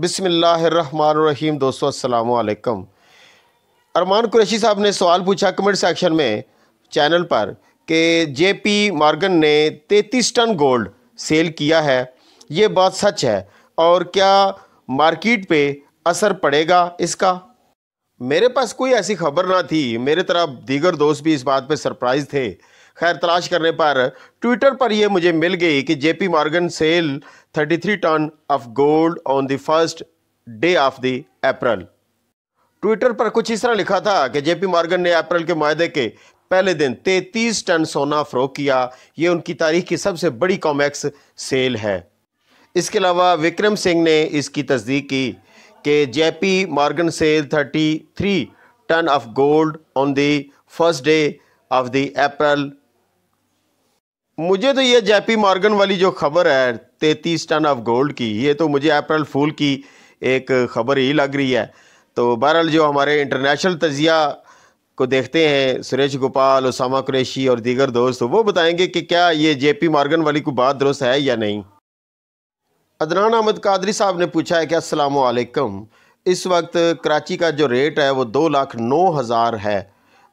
बिसमीम दोस्तों असलकम अरमान कुरैशी साहब ने सवाल पूछा कमेंट सेक्शन में चैनल पर कि जे पी मार्गन ने 33 टन गोल्ड सेल किया है ये बात सच है और क्या मार्केट पे असर पड़ेगा इसका मेरे पास कोई ऐसी खबर ना थी मेरे तरफ दीगर दोस्त भी इस बात पे सरप्राइज थे खैर तलाश करने पर ट्विटर पर यह मुझे मिल गई कि JP Morgan sell 33 ton of gold on the first day of the April Twitter पर कुछ इस तरह लिखा था कि जेपी मॉर्गन ने अप्रैल के माहे के पहले दिन 33 टन सोना फ़रोग किया ये उनकी तारीख की सबसे बड़ी कॉमेक्स सेल है इसके अलावा विक्रम सिंह ने इसकी तस्दीक की कि JP Morgan sell 33 ton of gold on the first day of the April मुझे तो ये जेपी मॉर्गन वाली जो खबर है तैतीस टन ऑफ गोल्ड की ये तो मुझे अप्रैल फूल की एक खबर ही लग रही है तो बहरहाल जो हमारे इंटरनेशनल तजिया को देखते हैं सुरेश गोपाल उसामा कुरेशी और दीगर दोस्त वो बताएंगे कि क्या ये जेपी मॉर्गन वाली को बात दुरुस्त है या नहीं अदनान अहमद कादरी साहब ने पूछा है कि असलकम इस वक्त कराची का जो रेट है वो दो लाख नौ हज़ार है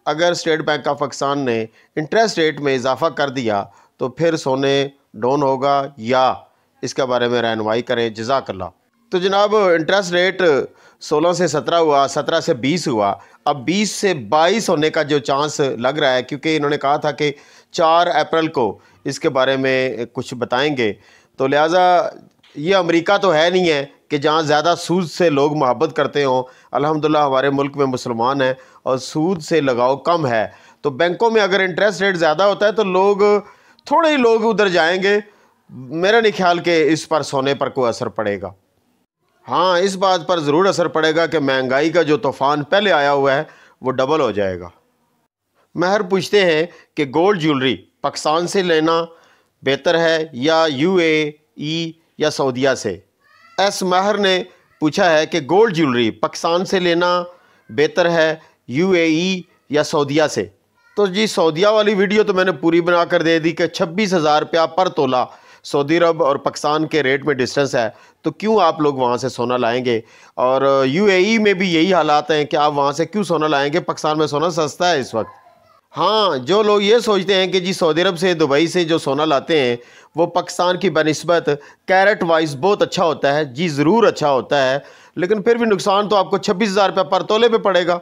अगर स्टेट बैंक ऑफ पाकिस्तान ने इंटरेस्ट रेट में इजाफा कर दिया तो फिर सोने डाउन होगा या इसके बारे में रहनमाई करें जजाकल्ला तो जनाब इंटरेस्ट रेट 16 से 17 हुआ 17 से 20 हुआ अब 20 से 22 होने का जो चांस लग रहा है क्योंकि इन्होंने कहा था कि 4 अप्रैल को इसके बारे में कुछ बताएंगे तो लिहाजा ये अमेरिका तो है नहीं है कि जहाँ ज़्यादा सूद से लोग मोहब्बत करते हों अल्हम्दुलिल्लाह हमारे मुल्क में मुसलमान हैं और सूद से लगाव कम है तो बैंकों में अगर इंटरेस्ट रेट ज़्यादा होता है तो लोग थोड़े ही लोग उधर जाएंगे मेरा नहीं ख्याल कि इस पर सोने पर कोई असर पड़ेगा हाँ इस बात पर ज़रूर असर पड़ेगा कि महंगाई का जो तूफ़ान पहले आया हुआ है वो डबल हो जाएगा महर पूछते हैं कि गोल्ड ज्वेलरी पाकिस्तान से लेना बेहतर है या यू ए e या सऊदिया से एस महर ने पूछा है कि गोल्ड ज्वेलरी पाकिस्तान से लेना बेहतर है यू ए e या सऊदिया से तो जी सऊदिया वाली वीडियो तो मैंने पूरी बना कर दे दी कि छब्बीस हज़ार रुपया पर तोला सऊदी अरब और पाकिस्तान के रेट में डिस्टेंस है तो क्यों आप लोग वहाँ से सोना लाएंगे और यूएई e में भी यही हालात हैं कि आप वहाँ से क्यों सोना लाएंगे पाकिस्तान में सोना सस्ता है इस वक्त हाँ जो लोग ये सोचते हैं कि जी सऊदी अरब से दुबई से जो सोना लाते हैं वो पाकिस्तान की बनस्बत कैरेट वाइज बहुत अच्छा होता है जी ज़रूर अच्छा होता है लेकिन फिर भी नुकसान तो आपको छब्बीस हज़ार रुपया पर तोले पर पड़ेगा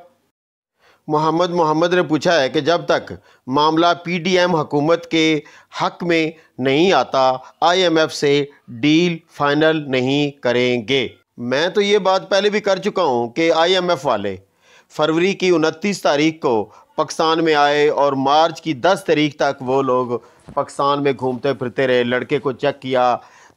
मोहम्मद मोहम्मद ने पूछा है कि जब तक मामला पीडीएम हुकूमत के हक में नहीं आता आईएमएफ से डील फाइनल नहीं करेंगे मैं तो ये बात पहले भी कर चुका हूँ कि आईएमएफ वाले फरवरी की उनतीस तारीख को पाकिस्तान में आए और मार्च की दस तारीख तक वो लोग पाकिस्तान में घूमते फिरते रहे लड़के को चेक किया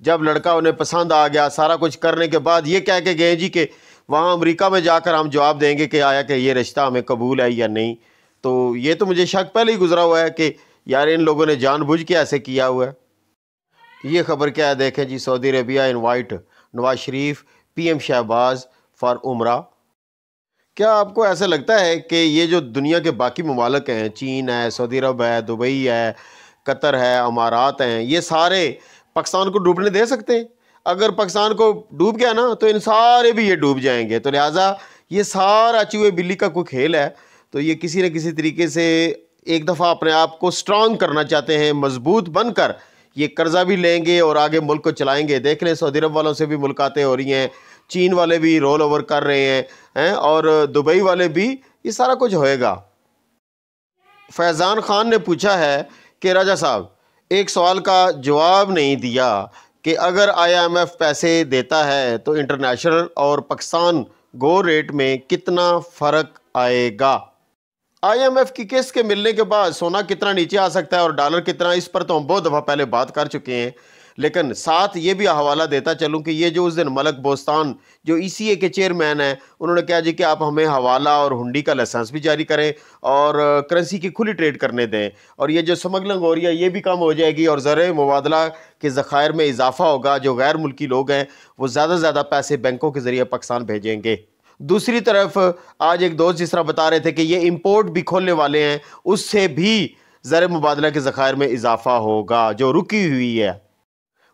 जब लड़का उन्हें पसंद आ गया सारा कुछ करने के बाद ये कह के गए जी कि वहाँ अमेरिका में जाकर हम जवाब देंगे कि आया कि ये रिश्ता हमें कबूल है या नहीं तो ये तो मुझे शक पहले ही गुजरा हुआ है कि यार इन लोगों ने जानबूझ के ऐसे किया हुआ है ये खबर क्या है देखें जी सऊदी अरबिया वाइट नवाज शरीफ एम शहबाज फॉर उम्र क्या आपको ऐसा लगता है कि ये जो दुनिया के बाकी ममालक हैं चीन है सऊदी अरब है दुबई है कतर है अमारात हैं ये सारे पाकिस्तान को डूबने दे सकते हैं अगर पाकिस्तान को डूब गया ना तो इन सारे भी ये डूब जाएंगे तो लिहाजा ये सारा चूहे बिल्ली का कोई खेल है तो ये किसी न किसी तरीके से एक दफ़ा अपने आप को स्ट्रांग करना चाहते हैं मजबूत बनकर ये कर्जा भी लेंगे और आगे मुल्क को चलाएंगे देख लें सऊदी अरब वालों से भी मुलाकातें हो रही हैं चीन वाले भी रोल ओवर कर रहे हैं हैं और दुबई वाले भी ये सारा कुछ होएगा फैज़ान ख़ान ने पूछा है कि राजा साहब एक सवाल का जवाब नहीं दिया कि अगर आईएमएफ पैसे देता है तो इंटरनेशनल और पाकिस्तान गो रेट में कितना फ़र्क आएगा आईएमएफ की किस्त के मिलने के बाद सोना कितना नीचे आ सकता है और डॉलर कितना इस पर तो हम बहुत दफ़ा पहले बात कर चुके हैं लेकिन साथ ये भी हवाला देता चलूँ कि ये जो उस दिन मलक बोस्तान जो ई सी ए के चेयरमैन हैं उन्होंने कहा जी कि आप हमें हवाला और हुंडी का लाइसेंस भी जारी करें और करेंसी की खुली ट्रेड करने दें और ये जो स्मगलिंग हो रही है ये भी कम हो जाएगी और ज़र मुबादला के ज़खायर में इजाफा होगा जो गैर मुल्की लोग हैं वो ज़्यादा से ज़्यादा पैसे बैंकों के ज़रिए पाकिस्तान भेजेंगे दूसरी तरफ आज एक दोस्त जिस तरह बता रहे थे कि ये इम्पोर्ट भी खोलने वाले हैं उससे भी ज़र मुबादला के ज़खायर में इजाफा होगा जो रुकी हुई है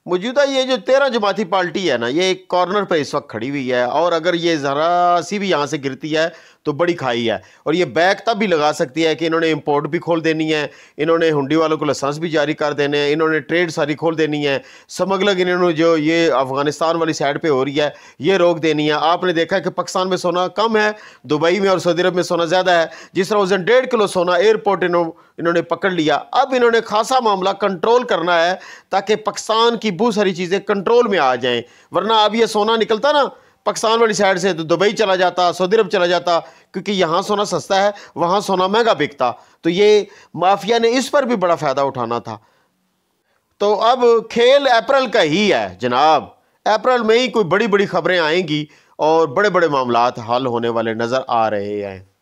मौजूदा तो ये जो तेरह जमाती पार्टी है ना ये एक कॉर्नर पर इस वक्त खड़ी हुई है और अगर ये ज़रा सी भी यहाँ से गिरती है तो बड़ी खाई है और ये बैक तब भी लगा सकती है कि इन्होंने इम्पोर्ट भी खोल देनी है इन्होंने हुंडी वालों को लाइसेंस भी जारी कर देने हैं इन्होंने ट्रेड सारी खोल देनी है समगलग इन्होंने जो ये अफ़गानिस्तान वाली साइड पर हो रही है ये रोक देनी है आपने देखा कि पाकिस्तान में सोना कम है दुबई में और सऊदी अरब में सोना ज़्यादा है जिस तरह उस दिन डेढ़ किलो सोना एयरपोर्ट इन्होंने इन्होंने पकड़ लिया अब इन्होंने खासा मामला कंट्रोल करना है ताकि पाकिस्तान की बहुत सारी चीज़ें कंट्रोल में आ जाएं वरना अब ये सोना निकलता ना पाकिस्तान वाली साइड से तो दुबई चला जाता सऊदी अरब चला जाता क्योंकि यहाँ सोना सस्ता है वहाँ सोना महंगा बिकता तो ये माफिया ने इस पर भी बड़ा फ़ायदा उठाना था तो अब खेल अप्रैल का ही है जनाब अप्रैल में ही कोई बड़ी बड़ी खबरें आएंगी और बड़े बड़े मामला हल होने वाले नज़र आ रहे हैं